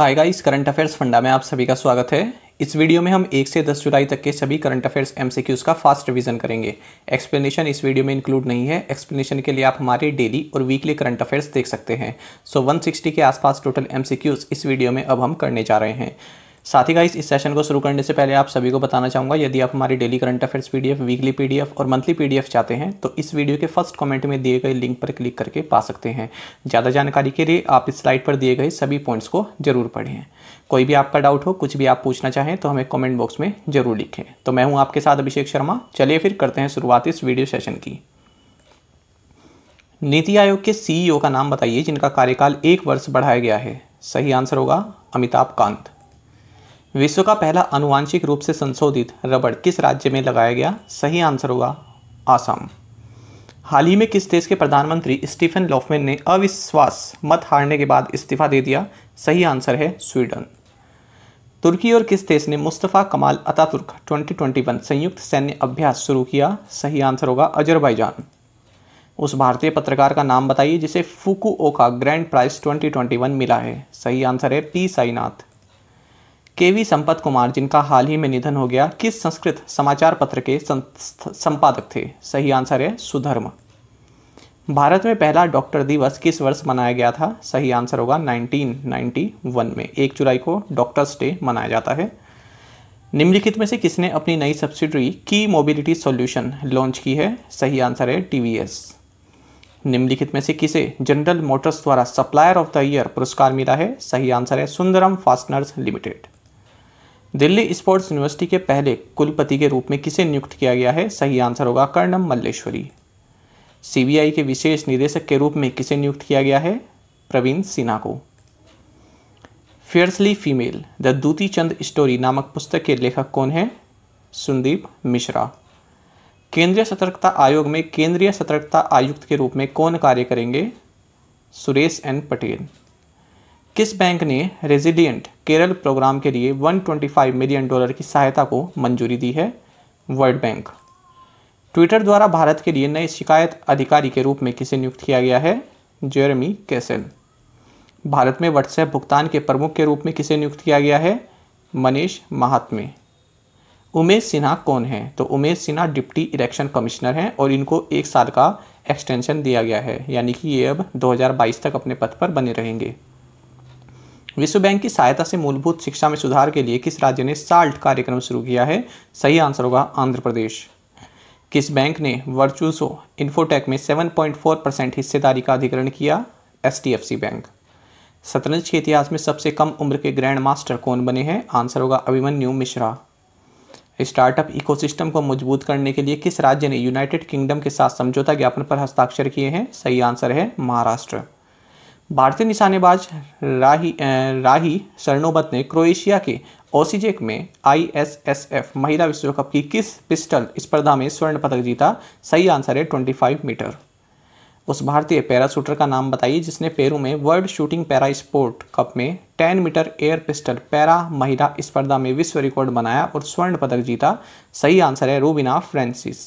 hi guys current affairs funda में आप सभी का स्वागत है इस वीडियो में हम एक से दस जुलाई तक के सभी करंट अफेयर्स एमसीक्यूज़ का फास्ट रिवीजन करेंगे एक्सप्लेनेशन इस वीडियो में इंक्लूड नहीं है एक्सप्लेनेशन के लिए आप हमारे डेली और वीकली करंट अफेयर्स देख सकते हैं सो so, 160 के आसपास टोटल एम इस वीडियो में अब हम करने जा रहे हैं साथ ही गाइस इस सेशन को शुरू करने से पहले आप सभी को बताना चाहूंगा यदि आप हमारी daily current affairs PDF weekly PDF और मंथली पीडीएफ चाहते हैं तो इस वीडियो के फर्स्ट कमेंट में दिए गए लिंक पर क्लिक करके पा सकते हैं ज़्यादा जानकारी के लिए आप इस स्लाइड पर दिए गए सभी पॉइंट्स को जरूर पढ़ें कोई भी आपका डाउट हो कुछ भी आप पूछना चाहें तो हमें कॉमेंट बॉक्स में जरूर लिखें तो मैं हूँ आपके साथ अभिषेक शर्मा चलिए फिर करते हैं शुरुआत इस वीडियो सेशन की नीति आयोग के सीईओ e का नाम बताइए जिनका कार्यकाल एक वर्ष बढ़ाया गया है सही आंसर होगा अमिताभ कांत विश्व का पहला अनुवांशिक रूप से संशोधित रबड़ किस राज्य में लगाया गया सही आंसर होगा आसाम हाल ही में किस देश के प्रधानमंत्री स्टीफन लॉफमेन ने अविश्वास मत हारने के बाद इस्तीफा दे दिया सही आंसर है स्वीडन तुर्की और किस देश ने मुस्तफ़ा कमाल अतातुर्क 2021 संयुक्त सैन्य अभ्यास शुरू किया सही आंसर होगा अजरबैजान उस भारतीय पत्रकार का नाम बताइए जिसे फुकुओका ग्रैंड प्राइज 2021 मिला है सही आंसर है पी साईनाथ के वी संपत कुमार जिनका हाल ही में निधन हो गया किस संस्कृत समाचार पत्र के संपादक थे सही आंसर है सुधर्म भारत में पहला डॉक्टर दिवस किस वर्ष मनाया गया था सही आंसर होगा 1991 में एक जुलाई को डॉक्टर्स डे मनाया जाता है निम्नलिखित में से किसने अपनी नई सब्सिडरी की मोबिलिटी सॉल्यूशन लॉन्च की है सही आंसर है टीवीएस निम्नलिखित में से किसे जनरल मोटर्स द्वारा सप्लायर ऑफ द ईयर पुरस्कार मिला है सही आंसर है Sundaram Fasteners Limited Delhi Sports University के पहले कुलपति के रूप में किसे नियुक्त किया गया है सही आंसर होगा कर्णम मल्लेश्वरी सीबीआई के विशेष निदेशक के रूप में किसे नियुक्त किया गया है प्रवीण सिन्हा को फियर्सली फीमेल द दूती चंद स्टोरी नामक पुस्तक के लेखक कौन है संदीप मिश्रा केंद्रीय सतर्कता आयोग में केंद्रीय सतर्कता आयुक्त के रूप में कौन कार्य करेंगे सुरेश एन पटेल किस बैंक ने रेजिलियंट केरल प्रोग्राम के लिए 125 मिलियन डॉलर की सहायता को मंजूरी दी है वर्ल्ड बैंक ट्विटर द्वारा भारत के लिए नए शिकायत अधिकारी के रूप में किसे नियुक्त किया गया है जेरमी कैसेल भारत में व्हाट्सएप भुगतान के प्रमुख के रूप में किसे नियुक्त किया गया है मनीष महात्मे उमेश सिन्हा कौन है तो Umesh Sinha deputy election commissioner हैं और इनको एक साल का एक्सटेंशन दिया गया है यानी कि ये अब 2022 तक अपने पद पर बने रहेंगे विश्व बैंक की सहायता से मूलभूत शिक्षा में सुधार के लिए किस राज्य ने साल्ट कार्यक्रम शुरू किया है सही आंसर होगा आंध्र प्रदेश किस बैंक ने वर्चूसो इन्फोटेक में 7.4 परसेंट हिस्सेदारी का अधिग्रहण किया एच बैंक शतरंज के इतिहास में सबसे कम उम्र के ग्रैंड मास्टर कौन बने हैं आंसर होगा अभिमन्यु मिश्रा स्टार्टअप इकोसिस्टम को मजबूत करने के लिए किस राज्य ने यूनाइटेड किंगडम के साथ समझौता ज्ञापन पर हस्ताक्षर किए हैं सही आंसर है महाराष्ट्र भारतीय निशानेबाज राही राही सरनोबत ने क्रोएशिया के ओसीजेक में आईएसएसएफ महिला विश्व कप की किस पिस्टल स्पर्धा में स्वर्ण पदक जीता सही आंसर है 25 मीटर उस भारतीय पैरा शूटर का नाम बताइए जिसने पेरू में World Shooting Para Sport Cup में 10 मीटर एयर पिस्टल पैरा महिला स्पर्धा में विश्व रिकॉर्ड बनाया और स्वर्ण पदक जीता सही आंसर है Rubina Francis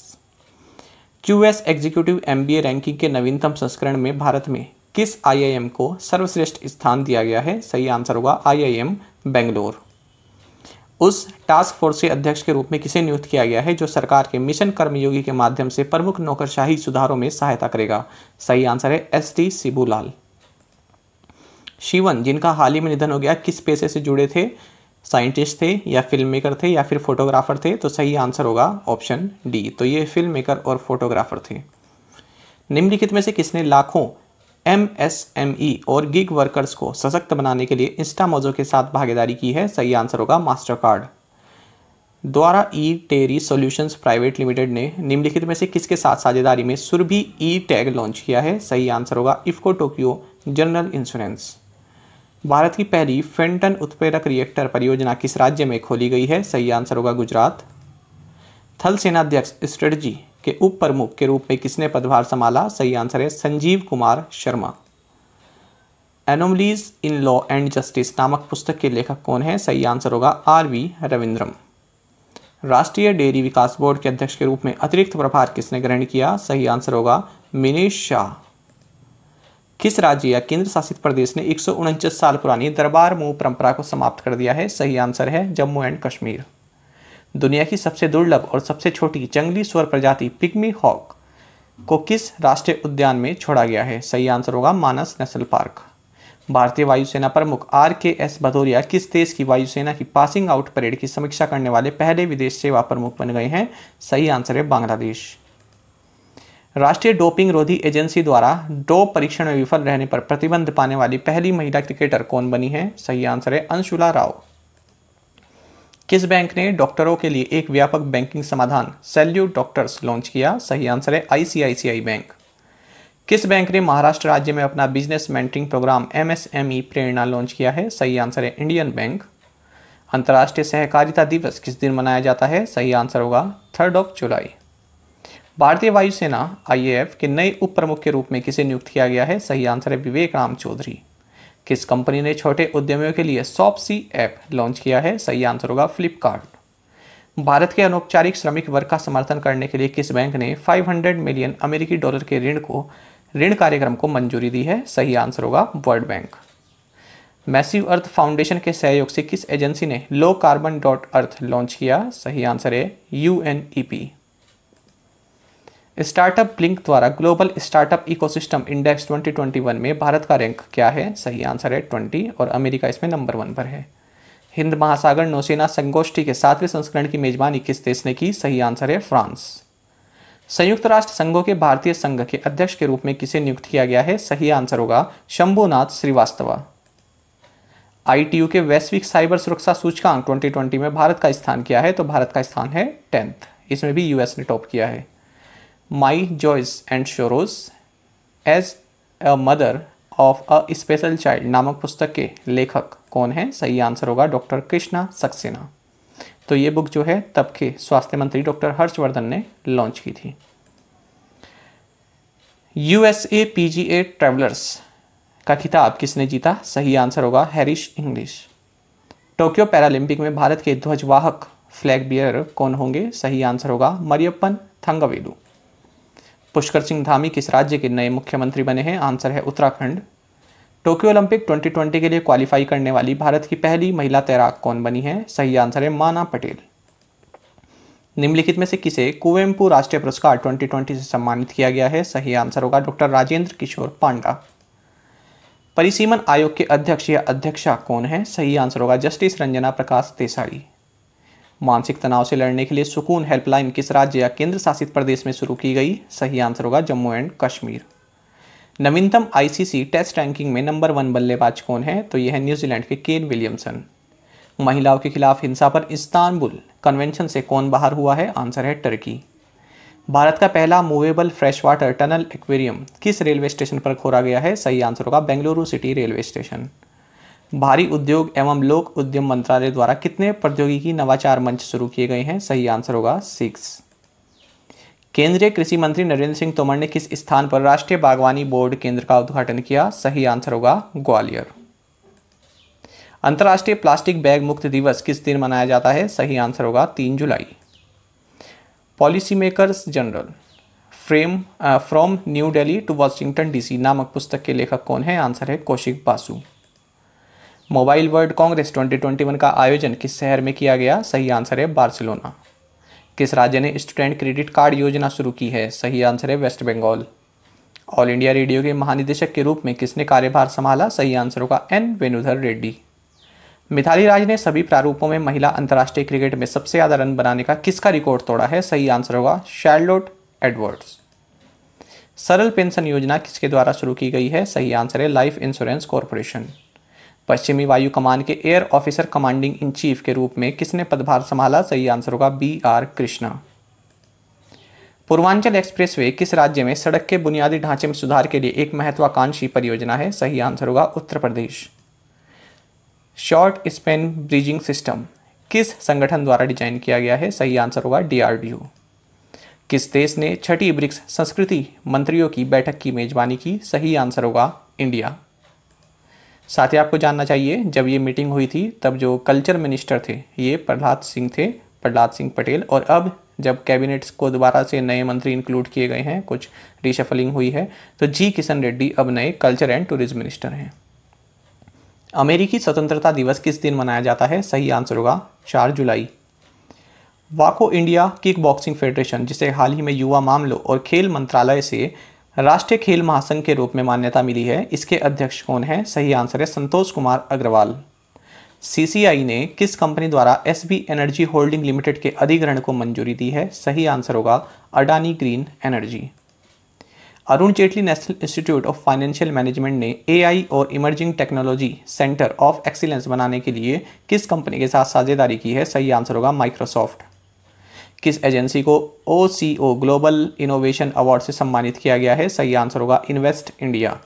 QS Executive M ranking के नवीनतम संस्करण में भारत में किस आईआईएम को सर्वश्रेष्ठ स्थान दिया गया है सही आंसर होगा आईआईएम बेंगलोर उस टास्क फोर्स के अध्यक्ष के रूप में किसे नियुक्त किया गया है जो सरकार के मिशन कर्मयोगी के माध्यम से प्रमुख नौकरशाही सुधारों में सहायता करेगा सही आंसर है एस टी सिबूलाल शिवन जिनका हाल ही में निधन हो गया किस पेशे से जुड़े थे साइंटिस्ट थे या फिल्म मेकर थे या फिर फोटोग्राफर थे तो सही आंसर होगा ऑप्शन डी तो ये फिल्म मेकर और फोटोग्राफर थे निम्नलिखित में से किसने लाखों एमएसएमई e और गिग वर्कर्स को सशक्त बनाने के लिए इंस्टा मोजो के साथ भागीदारी की है सही आंसर होगा मास्टर कार्ड द्वारा ई टेरी सॉल्यूशंस प्राइवेट लिमिटेड ने निम्नलिखित में से किसके साथ साझेदारी में सुरभि ई टैग लॉन्च किया है सही आंसर होगा IFFCO Tokio General Insurance Bharat की पहली फेंटन उत्प्रेरक रिएक्टर परियोजना किस राज्य में खोली गई है सही आंसर होगा गुजरात थल सेनाध्यक्ष स्ट्रेटजी के उप प्रमुख के रूप में किसने पदभार संभाला सही आंसर है Sanjeev Kumar Sharma Anomalies in Law and Justice नामक पुस्तक के लेखक कौन है सही आंसर होगा आर वी रविंद्रम राष्ट्रीय डेयरी विकास बोर्ड के अध्यक्ष के रूप में अतिरिक्त प्रभार किसने ग्रहण किया सही आंसर होगा मिनेश शाह किस राज्य या केंद्र शासित प्रदेश ने एक साल पुरानी दरबार मुंह परंपरा को समाप्त कर दिया है सही आंसर है जम्मू एंड कश्मीर दुनिया की सबसे दुर्लभ और सबसे छोटी जंगली स्वर प्रजाति पिकमी हॉक को किस राष्ट्रीय उद्यान में छोड़ा गया है सही आंसर होगा मानस नेशनल पार्क भारतीय वायुसेना प्रमुख आर के एस भदौरिया किस देश की वायुसेना की पासिंग आउट परेड की समीक्षा करने वाले पहले विदेश सेवा प्रमुख बन गए हैं सही आंसर है बांग्लादेश राष्ट्रीय डोपिंग रोधी एजेंसी द्वारा डोप परीक्षण में विफल रहने पर प्रतिबंध पाने वाली पहली महिला क्रिकेटर कौन बनी है सही आंसर है अंशुला राव किस बैंक ने डॉक्टरों के लिए एक व्यापक बैंकिंग समाधान सेल्यूट डॉक्टर्स लॉन्च किया सही आंसर है आईसीआईसीआई बैंक किस बैंक ने महाराष्ट्र राज्य में अपना business mentoring programme MSME Prerana launch किया है सही आंसर है इंडियन बैंक अंतर्राष्ट्रीय सहकारिता दिवस किस दिन मनाया जाता है सही आंसर होगा थर्ड ऑफ जुलाई भारतीय वायुसेना आई के नए उप प्रमुख के रूप में किसे नियुक्त किया गया है सही आंसर है विवेक राम चौधरी किस कंपनी ने छोटे उद्यमियों के लिए सॉपसी ऐप लॉन्च किया है सही आंसर होगा फ्लिपकार्ट भारत के अनौपचारिक श्रमिक वर्ग का समर्थन करने के लिए किस बैंक ने 500 मिलियन अमेरिकी डॉलर के ऋण को ऋण कार्यक्रम को मंजूरी दी है सही आंसर होगा World Bank Massive Earth Foundation के सहयोग से किस एजेंसी ने Low Carbon dot Earth launch किया सही आंसर है U N E P startup link द्वारा ग्लोबल स्टार्टअप इकोसिस्टम इंडेक्स 2021 में भारत का रैंक क्या है सही आंसर है 20 और अमेरिका इसमें नंबर वन पर है हिंद महासागर नौसेना संगोष्ठी के सातवें संस्करण की मेजबानी किस देश ने की सही आंसर है फ्रांस संयुक्त राष्ट्र संघों के भारतीय संघ के अध्यक्ष के रूप में किसे नियुक्त किया गया है सही आंसर होगा शंभुनाथ श्रीवास्तवा आई के वैश्विक साइबर सुरक्षा सूचकांक 2020 में भारत का स्थान क्या है तो भारत का स्थान है टेंथ इसमें भी यूएस ने टॉप किया है my joys and sorrows as a mother of a special child नामक पुस्तक के लेखक कौन हैं सही आंसर होगा डॉक्टर कृष्णा सक्सेना तो ये बुक जो है तब के स्वास्थ्य मंत्री डॉक्टर हर्षवर्धन ने लॉन्च की थी USA PGA P G A Travelers का खिताब किसने जीता सही आंसर होगा हैरिश इंग्लिश टोक्यो पैरालंपिक में भारत के ध्वजवाहक फ्लैग बियर कौन होंगे सही आंसर होगा मरियप्पन थंगवेलू पुष्कर सिंह धामी किस राज्य के नए मुख्यमंत्री बने हैं आंसर है उत्तराखंड टोक्यो ओलंपिक 2020 के लिए क्वालिफाई करने वाली भारत की पहली महिला तैराक कौन बनी है सही आंसर है माना पटेल निम्नलिखित में से किसे कुवेम्पू राष्ट्रीय पुरस्कार 2020 से सम्मानित किया गया है सही आंसर होगा डॉक्टर राजेंद्र किशोर पांडा परिसीमन आयोग के अध्यक्ष या अध्यक्षा कौन है सही आंसर होगा जस्टिस रंजना प्रकाश देसाई मानसिक तनाव से लड़ने के लिए सुकून हेल्पलाइन किस राज्य या केंद्र शासित प्रदेश में शुरू की गई सही आंसर होगा जम्मू एंड कश्मीर नवीनतम आईसीसी टेस्ट रैंकिंग में नंबर वन बल्लेबाज कौन है तो यह है न्यूजीलैंड के केन विलियमसन महिलाओं के खिलाफ हिंसा पर इस्तानबुल कन्वेंशन से कौन बाहर हुआ है आंसर है टर्की भारत का पहला movable fresh water tunnel aquarium किस रेलवे स्टेशन पर खोरा गया है सही आंसर होगा बेंगलुरु सिटी रेलवे स्टेशन भारी उद्योग एवं लोक उद्यम मंत्रालय द्वारा कितने प्रौद्योगिकी नवाचार मंच शुरू किए गए हैं सही आंसर होगा सिक्स केंद्रीय कृषि मंत्री नरेंद्र सिंह तोमर ने किस स्थान पर राष्ट्रीय बागवानी बोर्ड केंद्र का उद्घाटन किया सही आंसर होगा ग्वालियर अंतर्राष्ट्रीय प्लास्टिक बैग मुक्त दिवस किस दिन मनाया जाता है सही आंसर होगा तीन जुलाई policy makers journal frame from New Delhi to Washington DC नामक पुस्तक के लेखक कौन है आंसर है Kaushik Basu Mobile World Congress 2021 का आयोजन किस शहर में किया गया सही आंसर है बार्सिलोना किस राज्य ने स्टूडेंट क्रेडिट कार्ड योजना शुरू की है सही आंसर है West Bengal All India Radio के महानिदेशक के रूप में किसने कार्यभार संभाला सही आंसर होगा एन वेणुधर रेड्डी मिथाली राज ने सभी प्रारूपों में महिला अंतर्राष्ट्रीय क्रिकेट में सबसे ज़्यादा रन बनाने का किसका रिकॉर्ड तोड़ा है सही आंसर होगा शैलोट एडवर्ड्स सरल पेंशन योजना किसके द्वारा शुरू की गई है सही आंसर है लाइफ इंश्योरेंस कॉरपोरेशन पश्चिमी वायु कमान के Air Officer Commanding in Chief के रूप में किसने पदभार संभाला सही आंसर होगा B R Krishna Purvanchal Expressway किस राज्य में सड़क के बुनियादी ढांचे में सुधार के लिए एक महत्वाकांक्षी परियोजना है सही आंसर होगा Uttar Pradesh short span bridging system किस संगठन द्वारा डिजाइन किया गया है सही आंसर होगा डीआरडीओ किस देश ने छठी ब्रिक्स संस्कृति मंत्रियों की बैठक की मेजबानी की सही आंसर होगा इंडिया साथ ही आपको जानना चाहिए जब ये मीटिंग हुई थी तब जो कल्चर मिनिस्टर थे ये प्रहलाद सिंह थे प्रहलाद सिंह पटेल और अब जब कैबिनेट्स को दोबारा से नए मंत्री इंक्लूड किए गए हैं कुछ रिशफलिंग हुई है तो जी किशन रेड्डी अब नए कल्चर एंड टूरिज्म मिनिस्टर हैं अमेरिकी स्वतंत्रता दिवस किस दिन मनाया जाता है सही आंसर होगा चार जुलाई वाको इंडिया किक बॉक्सिंग फेडरेशन जिसे हाल ही में युवा मामलों और खेल मंत्रालय से राष्ट्रीय खेल महासंघ के रूप में मान्यता मिली है इसके अध्यक्ष कौन है सही आंसर है संतोष कुमार अग्रवाल सीसीआई ने किस कंपनी द्वारा S B Energy Holding Limited के अधिग्रहण को मंजूरी दी है सही आंसर होगा Adani Green Energy Arun Jaitley National Institute of Financial Management ने एआई और emerging technology centre of excellence बनाने के लिए किस कंपनी के साथ साझेदारी की है सही आंसर होगा माइक्रोसॉफ्ट किस एजेंसी को O C O global innovation award से सम्मानित किया गया है सही आंसर होगा इन्वेस्ट इंडिया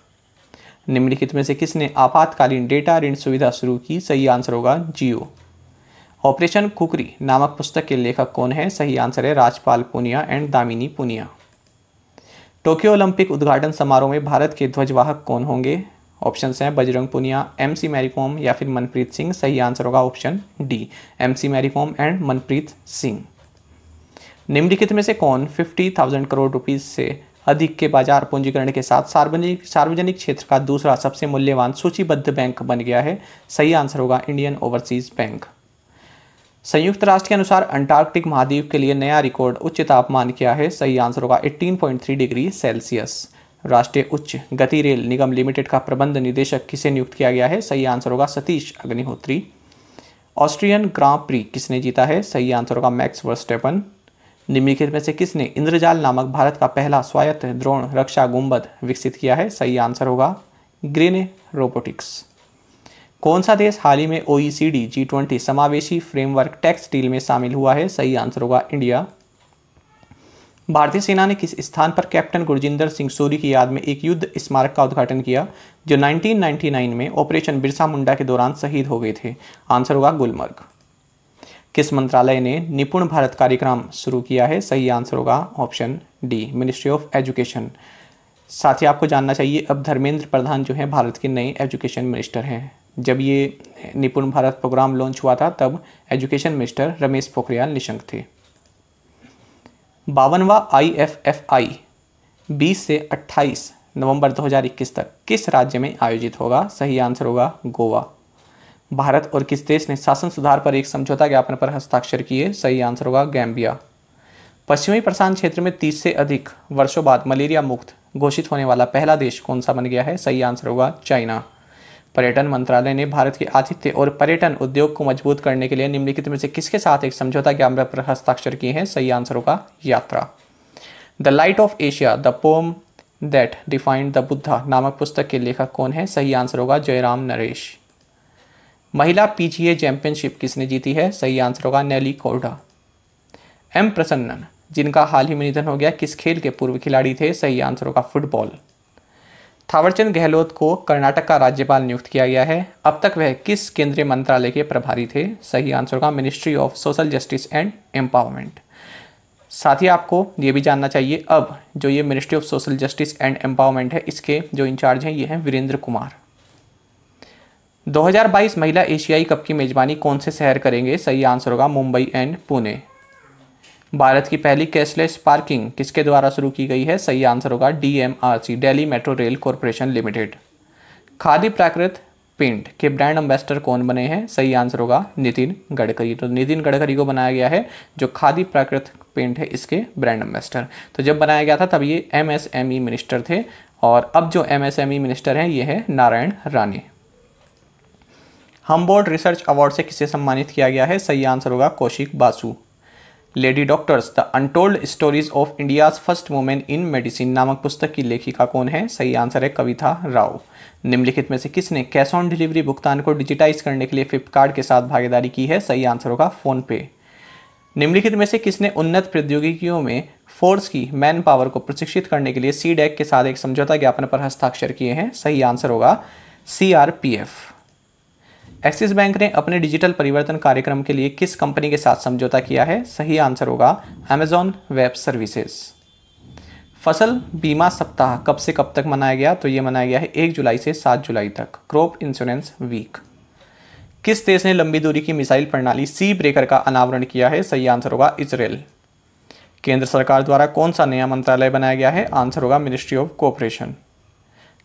निम्नलिखित में से किसने आपातकालीन डेटा ऋण सुविधा शुरू की सही आंसर होगा जियो ऑपरेशन कुकरी नामक पुस्तक के लेखक कौन है सही आंसर है Rajpal Punia and Damini Punia Tokyo Olympic उद्घाटन समारोह में भारत के ध्वजवाहक कौन होंगे ऑप्शन हैं बजरंग पुनिया एम सी मैरीकॉम या फिर मनप्रीत सिंह सही आंसर होगा option D M C Mary Kom and Manpreet Singh निम्नलिखित में से कौन फिफ्टी थाउजेंड करोड़ रुपीज से अधिक के बाजार पूंजीकरण के साथ सार्वजनिक सार्वजनिक क्षेत्र का दूसरा सबसे मूल्यवान सूचीबद्ध बैंक बन गया है सही आंसर होगा इंडियन ओवरसीज बैंक संयुक्त राष्ट्र के अनुसार अंटार्कटिक महाद्वीप के लिए नया रिकॉर्ड उच्च तापमान क्या है सही आंसर होगा 18.3 डिग्री सेल्सियस राष्ट्रीय उच्च गति रेल निगम लिमिटेड का प्रबंध निदेशक किसे नियुक्त किया गया है सही आंसर होगा Satish Agnihotri Austrian Grand Prix किसने जीता है सही आंसर होगा मैक्स वर्स्टेपन निम्नलिखित में से किसने इंद्रजाल नामक भारत का पहला स्वायत्त द्रोण रक्षा गुंबद विकसित किया है सही आंसर होगा ग्रीन रोबोटिक्स कौन सा देश हाल ही में O E C D G twenty समावेशी फ्रेमवर्क टैक्स डील में शामिल हुआ है सही आंसर होगा इंडिया भारतीय सेना ने किस स्थान पर कैप्टन गुरजिंदर सिंह सूरी की याद में एक युद्ध स्मारक का उद्घाटन किया जो 1999 में ऑपरेशन बिरसा मुंडा के दौरान शहीद हो गए थे आंसर होगा गुलमर्ग किस मंत्रालय ने निपुण भारत कार्यक्रम शुरू किया है सही आंसर होगा option D ministry of education साथ ही आपको जानना चाहिए अब धर्मेंद्र प्रधान जो है भारत के नए एजुकेशन मिनिस्टर हैं जब ये निपुण भारत प्रोग्राम लॉन्च हुआ था तब एजुकेशन मिनिस्टर रमेश पोखरियाल निशंक थे बावनवा आई एफ एफ आई बीस से अट्ठाईस नवंबर 2021 तक किस राज्य में आयोजित होगा सही आंसर होगा गोवा भारत और किस देश ने शासन सुधार पर एक समझौता ज्ञापन पर हस्ताक्षर किए सही आंसर होगा गैम्बिया पश्चिमी प्रशांत क्षेत्र में 30 से अधिक वर्षों बाद मलेरिया मुक्त घोषित होने वाला पहला देश कौन सा बन गया है सही आंसर होगा चाइना पर्यटन मंत्रालय ने भारत के आतिथ्य और पर्यटन उद्योग को मजबूत करने के लिए निम्नलिखित में से किसके साथ एक समझौता ज्ञापन पर हस्ताक्षर किए हैं सही आंसर होगा Yatra the light of Asia the poem that defined the Buddha नामक पुस्तक के लेखक कौन है सही आंसर होगा जयराम नरेश महिला पीजीए चैंपियनशिप किसने जीती है सही आंसर होगा नैली कोर्डा एम प्रसन्नन जिनका हाल ही में निधन हो गया किस खेल के पूर्व खिलाड़ी थे सही आंसर होगा फुटबॉल थावरचंद गहलोत को कर्नाटक का राज्यपाल नियुक्त किया गया है अब तक वह किस केंद्रीय मंत्रालय के प्रभारी थे सही आंसर होगा ministry of social justice and empowerment साथ ही आपको ये भी जानना चाहिए अब जो ये ministry of social justice and empowerment है इसके जो इंचार्ज हैं ये हैं वीरेंद्र कुमार 2022 महिला एशियाई कप की मेजबानी कौन से शहर करेंगे सही आंसर होगा मुंबई एंड पुणे भारत की पहली कैशलेस पार्किंग किसके द्वारा शुरू की गई है सही आंसर होगा DMRC Delhi metro rail corporation limited Khadi Prakrit paint के ब्रांड एम्बेसडर कौन बने हैं सही आंसर होगा नितिन गडकरी तो नितिन गडकरी को बनाया गया है जो खादी प्राकृत पेंट है इसके ब्रांड एम्बेसडर तो जब बनाया गया था तब ये एम मिनिस्टर थे और अब जो एम मिनिस्टर हैं ये है Narayan Rani Humboldt research award से किसे सम्मानित किया गया है सही आंसर होगा Kaushik Basu lady doctors the untold stories of India's first women in medicine नामक पुस्तक की लेखिका कौन है सही आंसर है कविता राव निम्नलिखित में से किसने कैश ऑन डिलीवरी भुगतान को डिजिटाइज करने के लिए फ्लिपकार्ट के साथ भागीदारी की है सही आंसर होगा फ़ोनपे निम्नलिखित में से किसने उन्नत प्रौद्योगिकियों में फोर्स की मैन पावर को प्रशिक्षित करने के लिए सी डेक e e के साथ एक समझौता ज्ञापन पर हस्ताक्षर किए हैं सही आंसर होगा C R P F Axis Bank ने अपने डिजिटल परिवर्तन कार्यक्रम के लिए किस कंपनी के साथ समझौता किया है सही आंसर होगा अमेजॉन वेब सर्विसेज फसल बीमा सप्ताह कब से कब तक मनाया गया तो ये मनाया गया है एक जुलाई से सात जुलाई तक क्रॉप इंश्योरेंस वीक किस देश ने लंबी दूरी की मिसाइल प्रणाली सी ब्रेकर का अनावरण किया है सही आंसर होगा इसराइल केंद्र सरकार द्वारा कौन सा नया मंत्रालय बनाया गया है आंसर होगा मिनिस्ट्री ऑफ कोऑपरेशन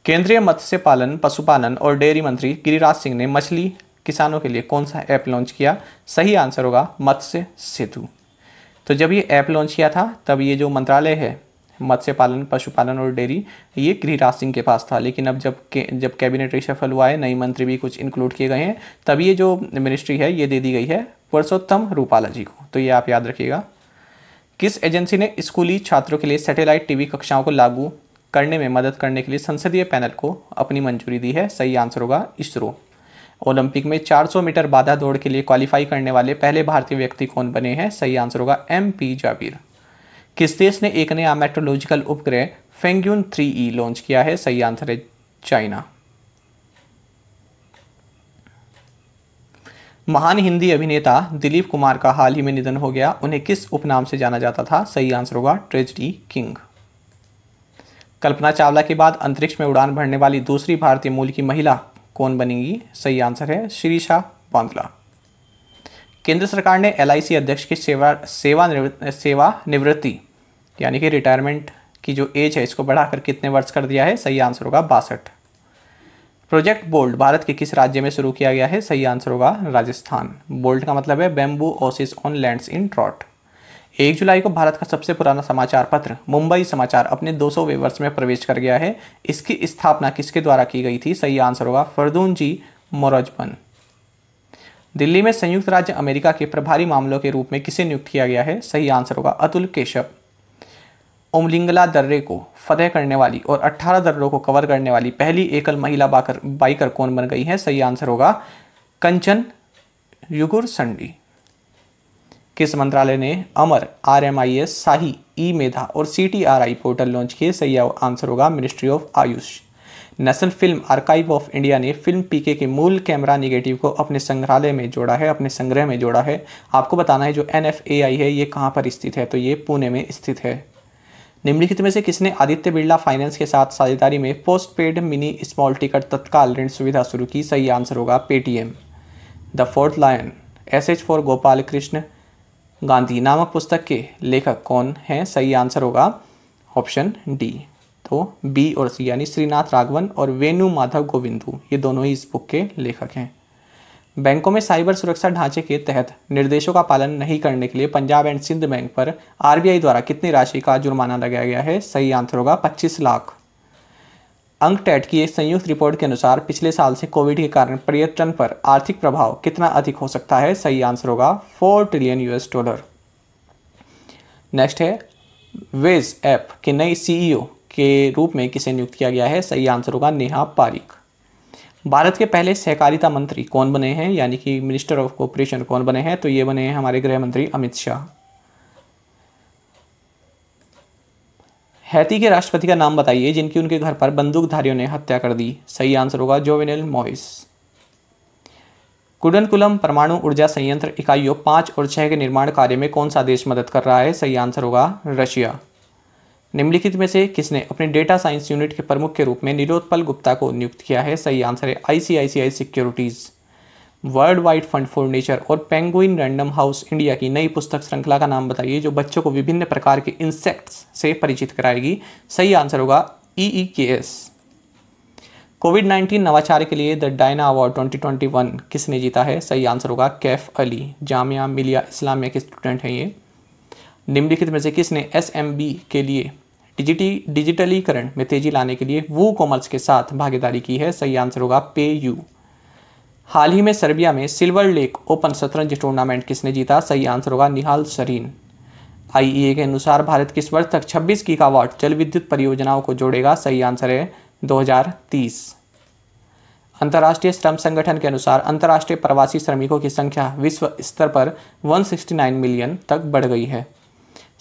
केंद्रीय मत्स्य पालन पशुपालन और डेयरी मंत्री गिरिराज सिंह ने मछली किसानों के लिए कौन सा ऐप लॉन्च किया सही आंसर होगा मत्स्य सेतु तो जब ये ऐप लॉन्च किया था तब ये जो मंत्रालय है मत्स्य पालन पशुपालन और डेयरी ये गृहराज सिंह के पास था लेकिन अब जब के, जब कैबिनेट रिशफल हुआ है नई मंत्री भी कुछ इंक्लूड किए गए हैं तब ये जो मिनिस्ट्री है ये दे दी गई है पुरुषोत्तम रूपाला जी को तो ये आप याद रखिएगा किस एजेंसी ने स्कूली छात्रों के लिए सैटेलाइट टीवी कक्षाओं को लागू करने में मदद करने के लिए संसदीय पैनल को अपनी मंजूरी दी है सही आंसर होगा इसरो ओलंपिक में 400 मीटर बाधा दौड़ के लिए क्वालिफाई करने वाले पहले भारतीय व्यक्ति कौन बने हैं सही आंसर होगा एम पी जाबीर किस देश ने एक नया मेट्रोलॉजिकल उपग्रह फेंग्यून थ्री ई लॉन्च किया है सही आंसर है चाइना महान हिंदी अभिनेता दिलीप कुमार का हाल ही में निधन हो गया उन्हें किस उपनाम से जाना जाता था सही आंसर होगा ट्रेजडी किंग कल्पना चावला के बाद अंतरिक्ष में उड़ान भरने वाली दूसरी भारतीय मूल की महिला कौन बनेगी सही आंसर है श्रीशा बांदला केंद्र सरकार ने एल अध्यक्ष की सेवा सेवा सेवानिवृत्ति यानी कि रिटायरमेंट की जो एज है इसको बढ़ाकर कितने वर्ष कर दिया है सही आंसर होगा बासठ प्रोजेक्ट बोल्ड भारत के किस राज्य में शुरू किया गया है सही आंसर होगा राजस्थान बोल्ड का मतलब है bamboo oasis on lands in trot एक जुलाई को भारत का सबसे पुराना समाचार पत्र मुंबई समाचार अपने सौ वर्ष में प्रवेश कर गया है इसकी स्थापना किसके द्वारा की गई थी सही आंसर होगा फरदून जी मोरजबन दिल्ली में संयुक्त राज्य अमेरिका के प्रभारी मामलों के रूप में किसे नियुक्त किया गया है सही आंसर होगा अतुल केशव उमलिंगला दर्रे को फतेह करने वाली और 18 दर्रों को कवर करने वाली पहली एकल महिला बाकर बाइकर कौन बन गई है सही आंसर होगा कंचन युगुर संडी किस मंत्रालय ने AMAR R M I S SAHI E Medha और C T R I portal launch किए सही आंसर होगा ministry of AYUSH National Film Archive of India ने फिल्म पीके के मूल कैमरा निगेटिव को अपने संग्रहालय में जोड़ा है अपने संग्रह में जोड़ा है आपको बताना है जो एन है ये कहाँ पर स्थित है तो ये पुणे में स्थित है निम्नलिखित में से किसने आदित्य बिरला फाइनेंस के साथ साझेदारी में postpaid mini small ticket तत्काल ऋण सुविधा शुरू की सही आंसर होगा Paytm the fourth lion S H for Gopal Krishna Gandhi नामक पुस्तक के लेखक कौन हैं सही आंसर होगा ऑप्शन डी तो बी और सी यानी श्रीनाथ राघवन और वेणु माधव गोविंदू ये दोनों ही इस बुक के लेखक हैं बैंकों में साइबर सुरक्षा ढांचे के तहत निर्देशों का पालन नहीं करने के लिए पंजाब एंड सिंध बैंक पर आरबीआई द्वारा कितनी राशि का जुर्माना लगाया गया है सही आंसर होगा 25 लाख अंक टैट की एक संयुक्त रिपोर्ट के अनुसार पिछले साल से कोविड के कारण पर्यटन पर आर्थिक प्रभाव कितना अधिक हो सकता है सही आंसर होगा four trillion US dollar next है वेज ऐप के नए सीईओ के रूप में किसे नियुक्त किया गया है सही आंसर होगा नेहा पारिक भारत के पहले सहकारिता मंत्री कौन बने हैं यानी कि मिनिस्टर ऑफ कॉपरेशन कौन बने हैं तो ये बने हैं हमारे गृह मंत्री अमित शाह हैती के राष्ट्रपति का नाम बताइए जिनकी उनके घर पर बंदूकधारियों ने हत्या कर दी सही आंसर होगा जोविनेल मोइस कुडनकुलम परमाणु ऊर्जा संयंत्र इकाइयों पाँच और छः के निर्माण कार्य में कौन सा देश मदद कर रहा है सही आंसर होगा रशिया निम्नलिखित में से किसने अपने डेटा साइंस यूनिट के प्रमुख के रूप में निरोत्पल गुप्ता को नियुक्त किया है सही आंसर है ICICI securities World Wide Fund for Nature और पेंगुइन रैंडम हाउस इंडिया की नई पुस्तक श्रृंखला का नाम बताइए जो बच्चों को विभिन्न प्रकार के इंसेक्ट्स से परिचित कराएगी सही आंसर होगा ई के एस कोविड नाइन्टीन नवाचार के लिए द डायना अवार्ड 2021 किसने जीता है सही आंसर होगा कैफ अली जामिया मिलिया इस्लामिया के स्टूडेंट हैं ये निम्नलिखित में से किसने एस के लिए डिजिटी डिजिटलीकरण में तेजी लाने के लिए वो कॉमर्स के साथ भागीदारी की है सही आंसर होगा पे यू हाल ही में सर्बिया में सिल्वर लेक ओपन शतरंज टूर्नामेंट किसने जीता सही आंसर होगा निहाल सरीन आई के अनुसार भारत किस वर्ष तक 26 कावाट जल विद्युत परियोजनाओं को जोड़ेगा सही आंसर है 2030 अंतर्राष्ट्रीय श्रम संगठन के अनुसार अंतर्राष्ट्रीय प्रवासी श्रमिकों की संख्या विश्व स्तर पर 169 मिलियन तक बढ़ गई है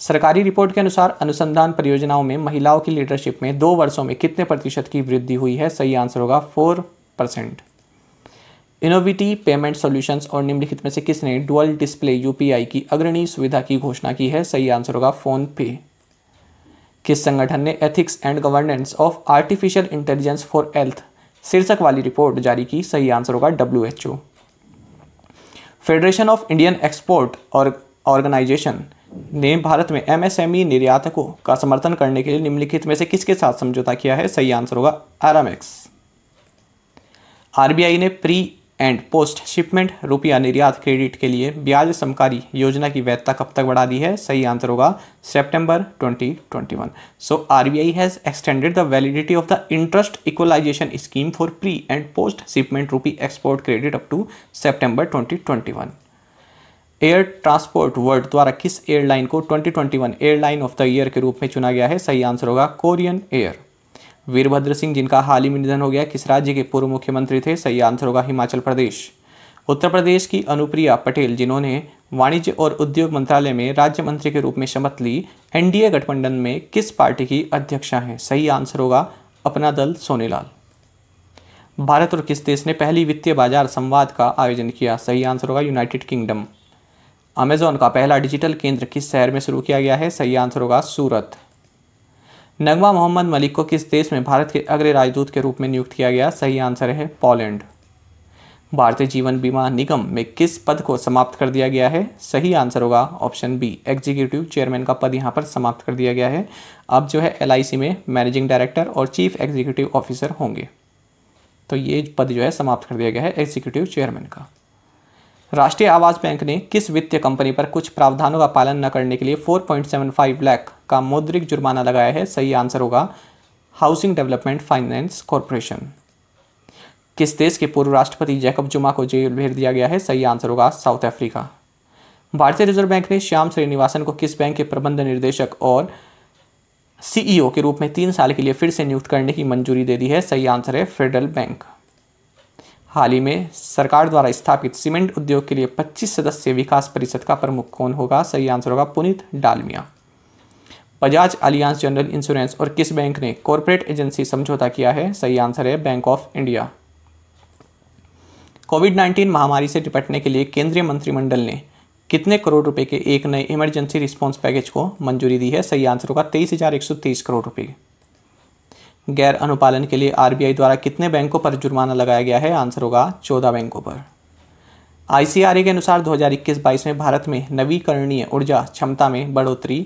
सरकारी रिपोर्ट के अनुसार अनुसंधान परियोजनाओं में महिलाओं की लीडरशिप में दो वर्षों में कितने प्रतिशत की वृद्धि हुई है सही आंसर होगा four percent Innoviti payment solutions और निम्नलिखित में से किसने डुअल डिस्प्ले यूपीआई की अग्रणी सुविधा की घोषणा की है सही आंसर होगा फोन पे किस संगठन ने ethics and governance of artificial intelligence for health शीर्षक वाली रिपोर्ट जारी की सही आंसर होगा W H O Federation of Indian Export और ऑर्गेनाइजेशन ने भारत में एमएसएमई e निर्यातकों का समर्थन करने के लिए निम्नलिखित में से किसके साथ समझौता किया है सही आंसर होगा आरामेक्स आरबीआई ने प्री एंड पोस्ट शिपमेंट रुपया निर्यात क्रेडिट के लिए ब्याज समकारी योजना की वैधता कब तक बढ़ा दी है सही आंसर होगा सितंबर 2021 so RBI has extended the validity of the interest equalisation scheme for pre and post shipment rupee export credit up to September twenty Air Transport World द्वारा किस एयरलाइन को 2021 एयरलाइन ऑफ द ईयर के रूप में चुना गया है सही आंसर होगा कोरियन एयर वीरभद्र सिंह जिनका हाल ही में निधन हो गया किस राज्य के पूर्व मुख्यमंत्री थे सही आंसर होगा हिमाचल प्रदेश उत्तर प्रदेश की अनुप्रिया पटेल जिन्होंने वाणिज्य और उद्योग मंत्रालय में राज्य मंत्री के रूप में शपथ ली एनडीए गठबंधन में किस पार्टी की अध्यक्षा हैं सही आंसर होगा अपना दल सोनीलाल भारत और किस देश ने पहली वित्तीय बाजार संवाद का आयोजन किया सही आंसर होगा यूनाइटेड किंगडम अमेजॉन का पहला डिजिटल केंद्र किस शहर में शुरू किया गया है सही आंसर होगा सूरत नगवा मोहम्मद मलिक को किस देश में भारत के अगले राजदूत के रूप में नियुक्त किया गया सही आंसर है पोलैंड भारतीय जीवन बीमा निगम में किस पद को समाप्त कर दिया गया है सही आंसर होगा ऑप्शन बी एग्जीक्यूटिव चेयरमैन का पद यहाँ पर समाप्त कर दिया गया है अब जो है एल में मैनेजिंग डायरेक्टर और चीफ एग्जीक्यूटिव ऑफिसर होंगे तो ये पद जो है समाप्त कर दिया गया है एग्जीक्यूटिव चेयरमैन का राष्ट्रीय आवास बैंक ने किस वित्तीय कंपनी पर कुछ प्रावधानों का पालन न करने के लिए 4.75 लाख का मौद्रिक जुर्माना लगाया है सही आंसर होगा हाउसिंग डेवलपमेंट फाइनेंस कॉरपोरेशन किस देश के पूर्व राष्ट्रपति जैकब जुमा को जेल भेज दिया गया है सही आंसर होगा साउथ अफ्रीका भारतीय रिजर्व बैंक ने श्याम श्रीनिवासन को किस बैंक के प्रबंध निर्देशक और सीईओ के रूप में तीन साल के लिए फिर से नियुक्त करने की मंजूरी दे दी है सही आंसर है फेडरल बैंक हाल ही में सरकार द्वारा स्थापित सीमेंट उद्योग के लिए 25 सदस्य विकास परिषद का प्रमुख कौन होगा सही आंसर होगा Puneet Dalmia Bajaj Allianz general insurance और किस बैंक ने कॉरपोरेट एजेंसी समझौता किया है सही आंसर है बैंक ऑफ इंडिया कोविड 19 महामारी से निपटने के लिए केंद्रीय मंत्रिमंडल ने कितने करोड़ रुपए के एक नए इमरजेंसी रिस्पॉन्स पैकेज को मंजूरी दी है सही आंसर होगा तेईस हज़ार एक सौ तेईस करोड़ रुपये गैर अनुपालन के लिए आरबीआई द्वारा कितने बैंकों पर जुर्माना लगाया गया है आंसर होगा चौदह बैंकों पर आईसीआरए के अनुसार 2021-22 में भारत में नवीकरणीय ऊर्जा क्षमता में बढ़ोतरी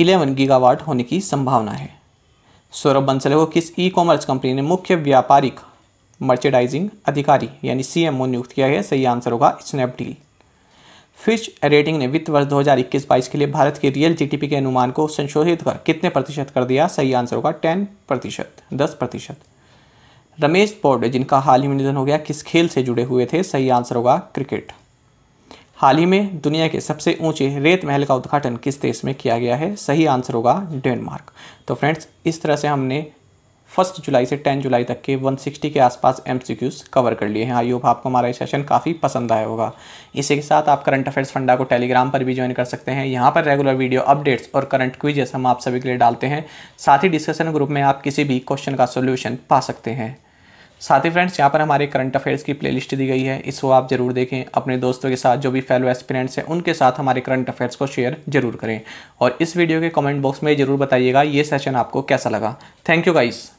11 गीगावाट होने की संभावना है सौरभ बंसले को किस ई कॉमर्स कंपनी ने मुख्य व्यापारिक मर्चेडाइजिंग अधिकारी यानी सीएमओ नियुक्त किया है सही आंसर होगा स्नैपडील फिच रेटिंग ने वित्त वर्ष 2021 हजार के लिए भारत के रियल जीडीपी के अनुमान को संशोधित कर कितने प्रतिशत कर दिया सही आंसर होगा टेन प्रतिशत दस प्रतिशत रमेश पौडे जिनका हाल ही में निधन हो गया किस खेल से जुड़े हुए थे सही आंसर होगा क्रिकेट हाल ही में दुनिया के सबसे ऊंचे रेत महल का उद्घाटन किस देश में किया गया है सही आंसर होगा डेनमार्क तो फ्रेंड्स इस तरह से हमने फर्स्ट जुलाई से टेन जुलाई तक के 160 के आसपास एम कवर कर लिए हैं आई होप आपको हमारा ये सेशन काफ़ी पसंद आया होगा इसी के साथ आप करंट अफेयर्स फंडा को टेलीग्राम पर भी ज्वाइन कर सकते हैं यहाँ पर रेगुलर वीडियो अपडेट्स और करंट क्विजेस हम आप सभी के लिए डालते हैं साथ ही डिस्कशन ग्रुप में आप किसी भी क्वेश्चन का सोल्यूशन पा सकते हैं साथ ही फ्रेंड्स यहाँ पर हमारे करंट अफेयर्स की प्लेलिस्ट दी गई है इसको आप जरूर देखें अपने दोस्तों के साथ जो भी फेलो एस्पिरेंट्स हैं उनके साथ हमारे करंट अफेयर्स को शेयर जरूर करें और इस वीडियो के कमेंट बॉक्स में जरूर बताइएगा ये सेशन आपको कैसा लगा थैंक यू गाइस